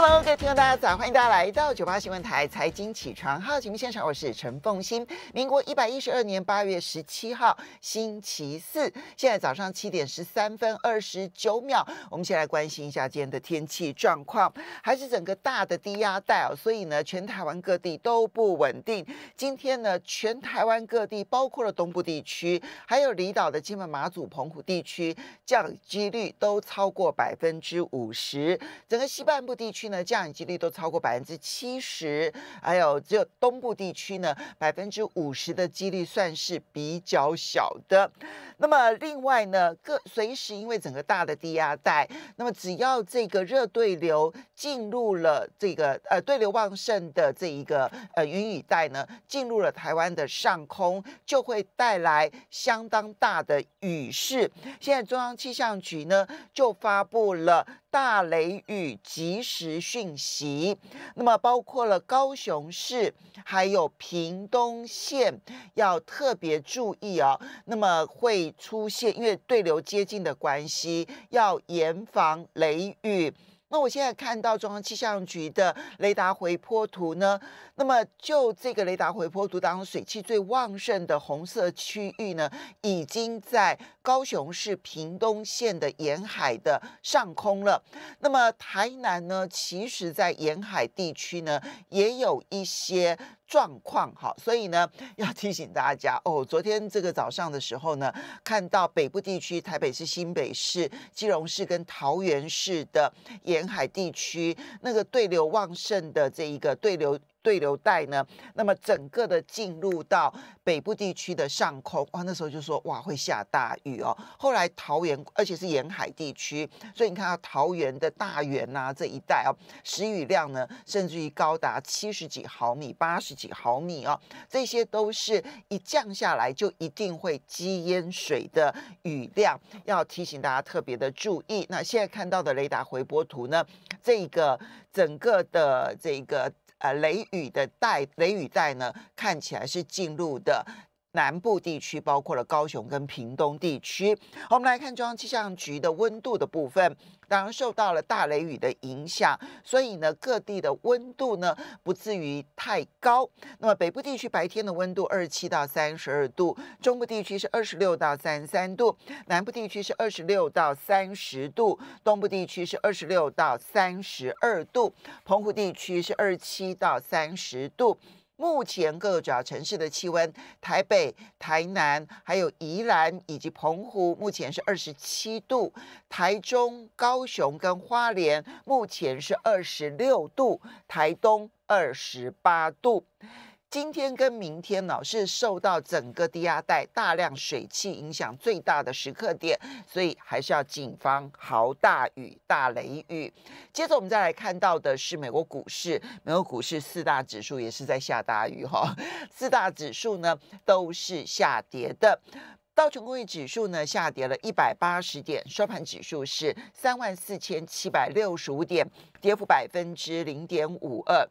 Hello，各位听众，大家早，欢迎大家来到九八新闻台财经起床号节目现场，我是陈凤欣。民国一百一十二年八月十七号，星期四，现在早上七点十三分二十九秒，我们先来关心一下今天的天气状况，还是整个大的低压带哦，所以呢，全台湾各地都不稳定。今天呢，全台湾各地，包括了东部地区，还有离岛的金门、马祖、澎湖地区，降雨几率都超过百分之五十。整个西半部地区。那降雨几率都超过百分之七十，还有只有东部地区呢百分之五十的几率算是比较小的。那么另外呢，各随时因为整个大的低压带，那么只要这个热对流进入了这个呃对流旺盛的这一个呃云雨带呢，进入了台湾的上空，就会带来相当大的雨势。现在中央气象局呢就发布了。大雷雨即时讯息，那么包括了高雄市，还有屏东县，要特别注意哦。那么会出现，因为对流接近的关系，要严防雷雨。那我现在看到中央气象局的雷达回波图呢，那么就这个雷达回波图当中水汽最旺盛的红色区域呢，已经在高雄市屏东县的沿海的上空了。那么台南呢，其实在沿海地区呢，也有一些。状况好，所以呢，要提醒大家哦。昨天这个早上的时候呢，看到北部地区，台北市、新北市、基隆市跟桃园市的沿海地区，那个对流旺盛的这一个对流。对流带呢，那么整个的进入到北部地区的上空哇，那时候就说哇会下大雨哦。后来桃园，而且是沿海地区，所以你看到桃园的大园呐这一带哦，时雨量呢甚至于高达七十几毫米、八十几毫米哦，这些都是一降下来就一定会积淹水的雨量，要提醒大家特别的注意。那现在看到的雷达回波图呢，这个整个的这个。呃，雷雨的带，雷雨带呢，看起来是进入的。南部地区包括了高雄跟屏东地区，我们来看中央气象局的温度的部分。当然受到了大雷雨的影响，所以呢各地的温度呢不至于太高。那么北部地区白天的温度二十七到三十二度，中部地区是二十六到三十三度，南部地区是二十六到三十度，东部地区是二十六到三十二度，澎湖地区是二十七到三十度。目前各个主要城市的气温，台北、台南、还有宜兰以及澎湖目前是二十七度，台中、高雄跟花莲目前是二十六度，台东二十八度。今天跟明天呢，是受到整个低压带大量水汽影响最大的时刻点，所以还是要谨防豪大雨、大雷雨。接着我们再来看到的是美国股市，美国股市四大指数也是在下大雨哈，四大指数呢都是下跌的，道琼工业指数呢下跌了一百八十点，收盘指数是三万四千七百六十五点，跌幅百分之零点五二。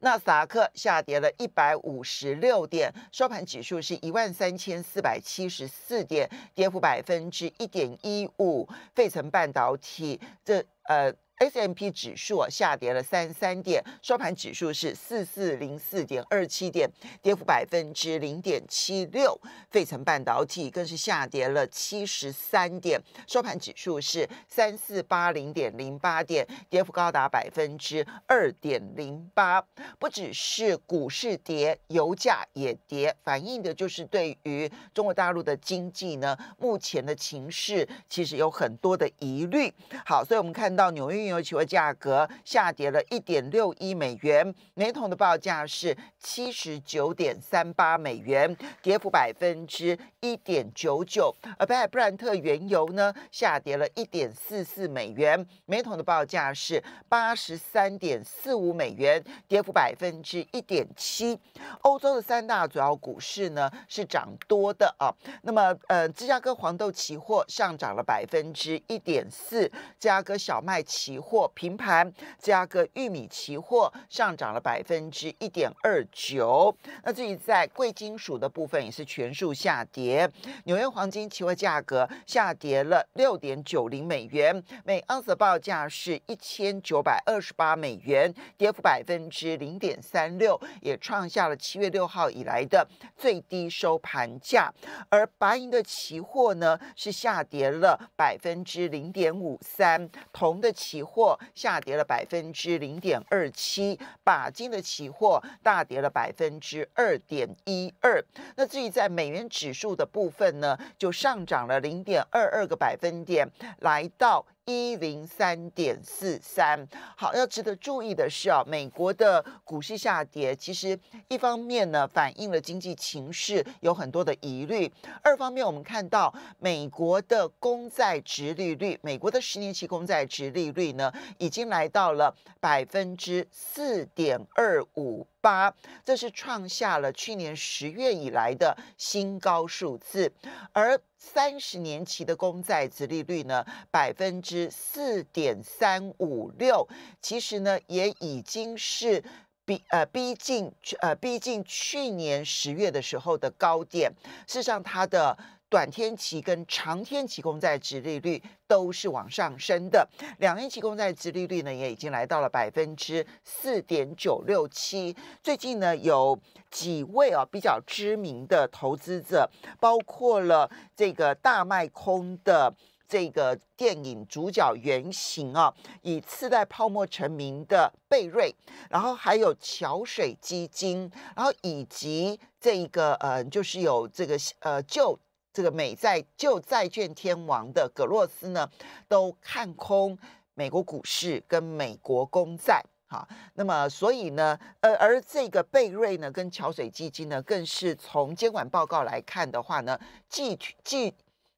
那，达克下跌了一百五十六点，收盘指数是一万三千四百七十四点，跌幅百分之一点一五。费城半导体，这呃。S M P 指数下跌了三三点，收盘指数是四四零四点二七点，跌幅百分之零点七六。费城半导体更是下跌了七十三点，收盘指数是三四八零点零八点，跌幅高达百分之二点零八。不只是股市跌，油价也跌，反映的就是对于中国大陆的经济呢，目前的情势其实有很多的疑虑。好，所以我们看到纽约。原油期货价格下跌了1.61美元，每桶的报价是79.38美元，跌幅1.99。而北海布兰特原油呢，下跌了1.44美元，每桶的报价是83.45美元，跌幅1.7。欧洲的三大主要股市呢是涨多的啊。那么，呃，芝加哥黄豆期货上涨了1.4，芝加哥小麦期。期货平盘，价格玉米期货上涨了百分之一点二九。那至于在贵金属的部分，也是全数下跌。纽约黄金期货价格下跌了六点九零美元每盎司，报价是一千九百二十八美元，跌幅百分之零点三六，也创下了七月六号以来的最低收盘价。而白银的期货呢，是下跌了百分之零点五三。铜的期货下跌了百分之零点二七，钯金的期货大跌了百分之二点一二。那至于在美元指数的部分呢，就上涨了零点二二个百分点，来到。一零三点四三。好，要值得注意的是啊，美国的股市下跌，其实一方面呢反映了经济情势有很多的疑虑；二方面，我们看到美国的公债值利率，美国的十年期公债值利率呢已经来到了百分之四点二五。八，这是创下了去年十月以来的新高数字。而三十年期的公债殖利率呢，百分之四点三五六，其实呢也已经是逼呃逼近呃逼近去年十月的时候的高点。事实上，它的。短天期跟长天期公债殖利率都是往上升的，两年期公债殖利率呢也已经来到了百分之四点九六七。最近呢有几位啊比较知名的投资者，包括了这个大卖空的这个电影主角原型啊，以次贷泡沫成名的贝瑞，然后还有桥水基金，然后以及这一个呃就是有这个呃就这个美债就债券天王的格洛斯呢，都看空美国股市跟美国公债，哈，那么所以呢，呃，而这个贝瑞呢跟桥水基金呢，更是从监管报告来看的话呢，具具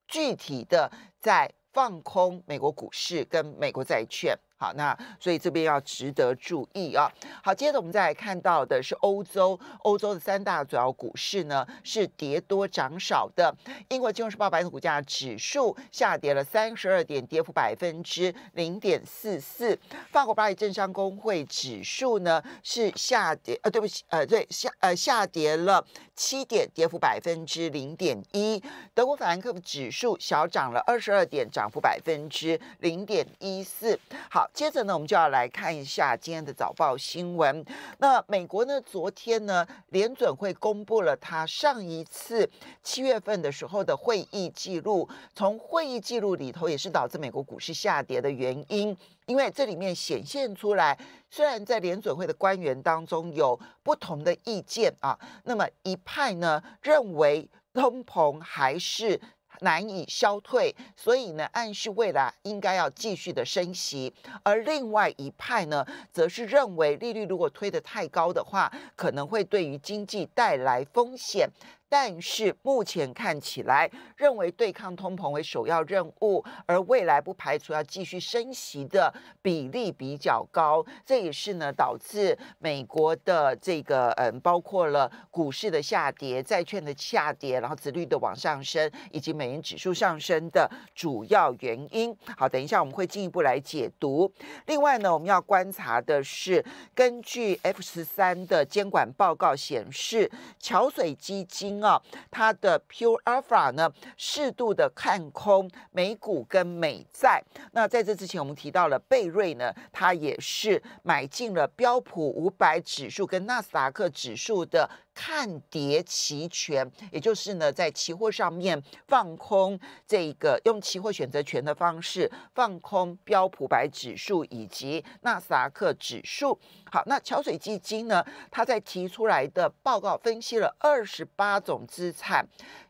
具体的在放空美国股市跟美国债券。好，那所以这边要值得注意啊。好，接着我们再来看到的是欧洲，欧洲的三大主要股市呢是跌多涨少的。英国金融时报白银股价指数下跌了三十二点，跌幅百分之零点四四。法国巴黎政商工会指数呢是下跌，呃，对不起，呃，对下，呃，下跌了七点，跌幅百分之零点一。德国法兰克福指数小涨了二十二点，涨幅百分之零点一四。好。接着呢，我们就要来看一下今天的早报新闻。那美国呢，昨天呢，联准会公布了他上一次七月份的时候的会议记录。从会议记录里头，也是导致美国股市下跌的原因，因为这里面显现出来，虽然在联准会的官员当中有不同的意见啊，那么一派呢认为通膨还是。难以消退，所以呢，暗示未来应该要继续的升息。而另外一派呢，则是认为利率如果推得太高的话，可能会对于经济带来风险。但是目前看起来，认为对抗通膨为首要任务，而未来不排除要继续升息的比例比较高，这也是呢导致美国的这个嗯，包括了股市的下跌、债券的下跌，然后利率的往上升，以及美元指数上升的主要原因。好，等一下我们会进一步来解读。另外呢，我们要观察的是，根据 F 十三的监管报告显示，桥水基金。啊，它的 Pure Alpha 呢，适度的看空美股跟美债。那在这之前，我们提到了贝瑞呢，他也是买进了标普五百指数跟纳斯达克指数的。看跌期权，也就是呢，在期货上面放空这个，用期货选择权的方式放空标普白指数以及纳斯达克指数。好，那桥水基金呢，他在提出来的报告分析了二十八种资产。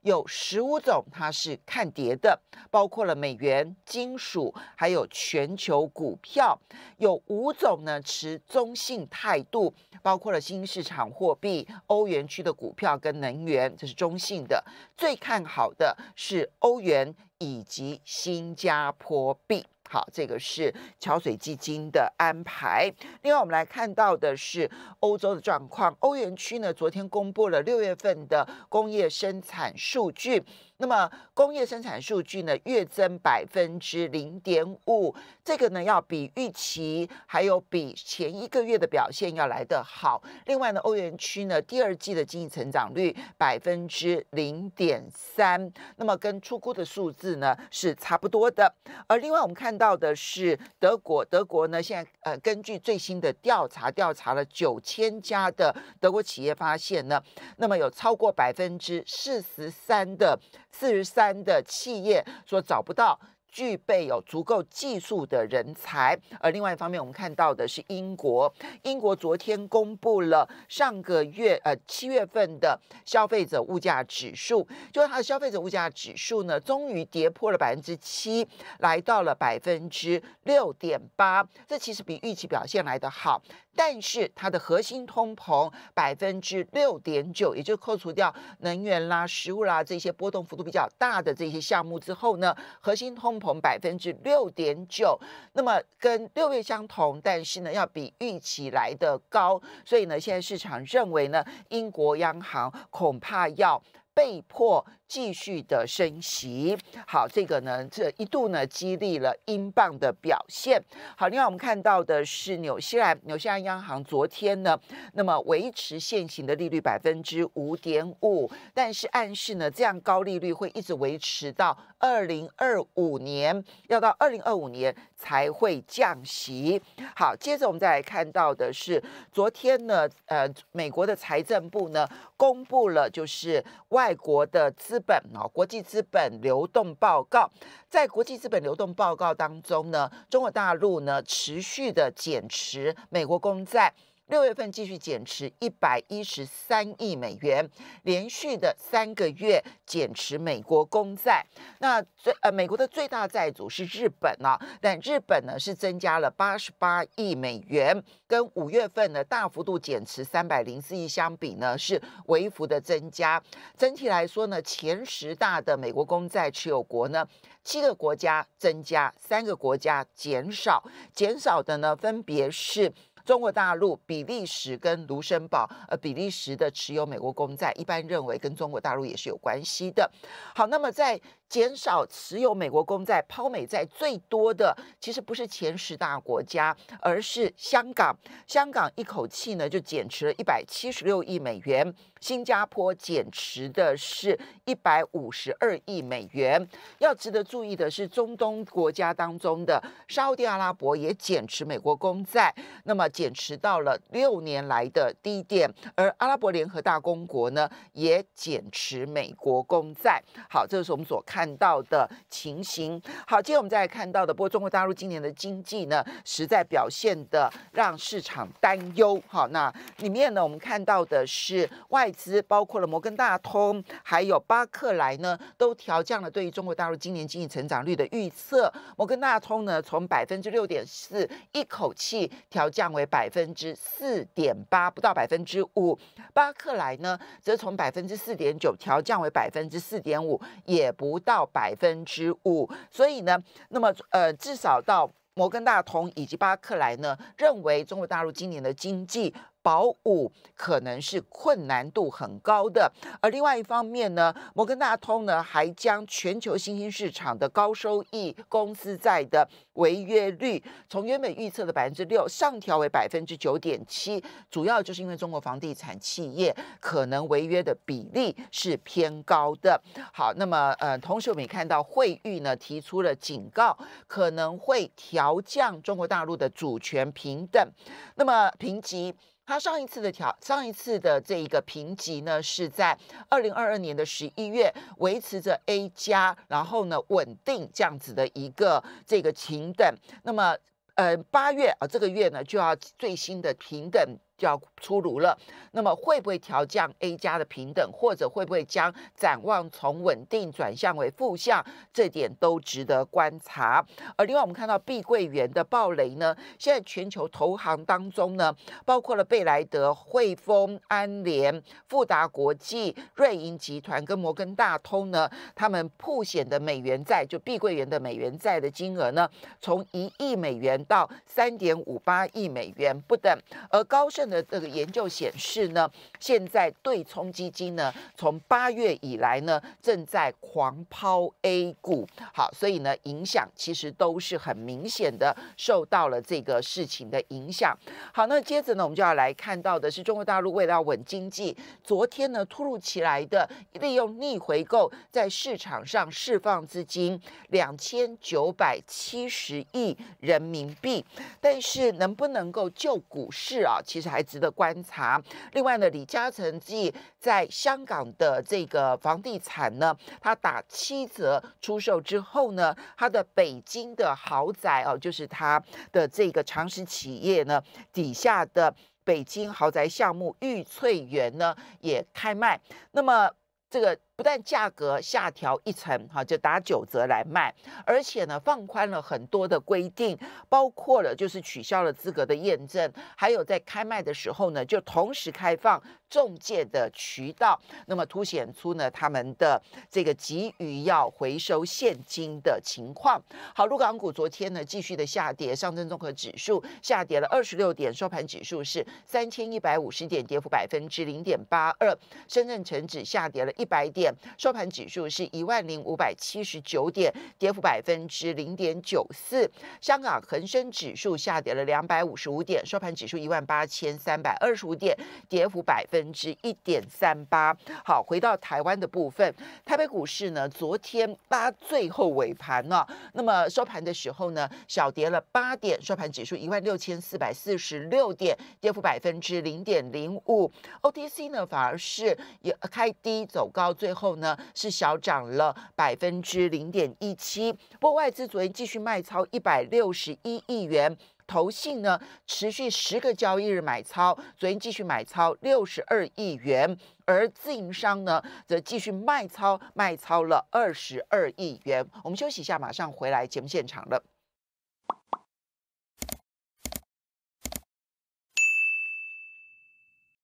有十五种，它是看跌的，包括了美元、金属，还有全球股票。有五种呢持中性态度，包括了新市场货币、欧元区的股票跟能源，这是中性的。最看好的是欧元以及新加坡币。好，这个是桥水基金的安排。另外，我们来看到的是欧洲的状况。欧元区呢，昨天公布了六月份的工业生产数据。那么工业生产数据呢，月增百分之零点五，这个呢要比预期，还有比前一个月的表现要来得好。另外呢，欧元区呢第二季的经济成长率百分之零点三，那么跟出估的数字呢是差不多的。而另外我们看到的是德国，德国呢现在呃根据最新的调查，调查了九千家的德国企业，发现呢，那么有超过百分之四十三的。四十三的企业说找不到具备有足够技术的人才，而另外一方面，我们看到的是英国，英国昨天公布了上个月呃七月份的消费者物价指数，就是它的消费者物价指数呢，终于跌破了百分之七，来到了百分之六点八，这其实比预期表现来得好。但是它的核心通膨百分之六点九，也就扣除掉能源啦、食物啦这些波动幅度比较大的这些项目之后呢，核心通膨百分之六点九，那么跟六月相同，但是呢要比预期来的高，所以呢现在市场认为呢，英国央行恐怕要被迫。继续的升息，好，这个呢，这一度呢激励了英镑的表现。好，另外我们看到的是纽西兰，纽西兰央行昨天呢，那么维持现行的利率百分之五点五，但是暗示呢，这样高利率会一直维持到二零二五年，要到二零二五年才会降息。好，接着我们再来看到的是，昨天呢，呃，美国的财政部呢，公布了就是外国的资。资本哦，国际资本流动报告，在国际资本流动报告当中呢，中国大陆呢持续的减持美国公债。六月份继续减持一百一十三亿美元，连续的三个月减持美国公债。那最呃，美国的最大债主是日本啊，但日本呢是增加了八十八亿美元，跟五月份呢大幅度减持三百零四亿相比呢，是微幅的增加。整体来说呢，前十大的美国公债持有国呢，七个国家增加，三个国家减少，减少的呢分别是。中国大陆、比利时跟卢森堡，呃，比利时的持有美国公债，一般认为跟中国大陆也是有关系的。好，那么在减少持有美国公债、抛美债最多的，其实不是前十大国家，而是香港。香港一口气呢就减持了一百七十六亿美元，新加坡减持的是一百五十二亿美元。要值得注意的是，中东国家当中的沙特阿拉伯也减持美国公债，那么。减持到了六年来的低点，而阿拉伯联合大公国呢也减持美国公债。好，这是我们所看到的情形。好，接着我们再来看到的，不过中国大陆今年的经济呢实在表现的让市场担忧。好，那里面呢我们看到的是外资，包括了摩根大通还有巴克莱呢都调降了对于中国大陆今年经济成长率的预测。摩根大通呢从百分之六点四一口气调降为。百分之四点八，不到百分之五。巴克莱呢，则从百分之四点九调降为百分之四点五，也不到百分之五。所以呢，那么呃，至少到摩根大通以及巴克莱呢，认为中国大陆今年的经济。保五可能是困难度很高的，而另外一方面呢，摩根大通呢还将全球新兴市场的高收益公司债的违约率从原本预测的百分之六上调为百分之九点七，主要就是因为中国房地产企业可能违约的比例是偏高的。好，那么呃，同时我们也看到，会誉呢提出了警告，可能会调降中国大陆的主权平等，那么评级。他上一次的调，上一次的这一个评级呢，是在二零二二年的十一月维持着 A 加，然后呢稳定这样子的一个这个平等。那么，呃，八月啊，这个月呢就要最新的平等。就要出炉了，那么会不会调降 A 加的平等，或者会不会将展望从稳定转向为负向？这点都值得观察。而另外我们看到碧桂园的暴雷呢，现在全球投行当中呢，包括了贝莱德、汇丰、安联、富达国际、瑞银集团跟摩根大通呢，他们铺显的美元债，就碧桂园的美元债的金额呢，从一亿美元到三点五八亿美元不等，而高盛。那个研究显示呢，现在对冲基金呢，从八月以来呢，正在狂抛 A 股，好，所以呢，影响其实都是很明显的，受到了这个事情的影响。好，那接着呢，我们就要来看到的是，中国大陆为了稳经济，昨天呢，突如其来的利用逆回购在市场上释放资金两千九百七十亿人民币，但是能不能够救股市啊？其实还还值得观察。另外呢，李嘉诚继在香港的这个房地产呢，他打七折出售之后呢，他的北京的豪宅哦，就是他的这个长实企业呢底下的北京豪宅项目玉翠园呢也开卖。那么这个。不但价格下调一层，哈，就打九折来卖，而且呢放宽了很多的规定，包括了就是取消了资格的验证，还有在开卖的时候呢，就同时开放中介的渠道，那么凸显出呢他们的这个急于要回收现金的情况。好，陆港股昨天呢继续的下跌，上证综合指数下跌了二十六点，收盘指数是三千一百五十点，跌幅百分之零点八二；深圳成指下跌了一百点。收盘指数是一万零五百七十九点，跌幅百分之零点九四。香港恒生指数下跌了两百五十五点，收盘指数一万八千三百二十五点，跌幅百分之一点三八。好，回到台湾的部分，台北股市呢，昨天八最后尾盘啊，那么收盘的时候呢，小跌了八点，收盘指数一万六千四百四十六点，跌幅百分之零点零五。OTC 呢，反而是也开低走高最。后呢是小涨了百分之零点一七，不过外资昨天继续卖超一百六十一亿元，投信呢持续十个交易日买超，昨天继续买超六十二亿元，而自营商呢则继续卖超卖超了二十二亿元。我们休息一下，马上回来节目现场了。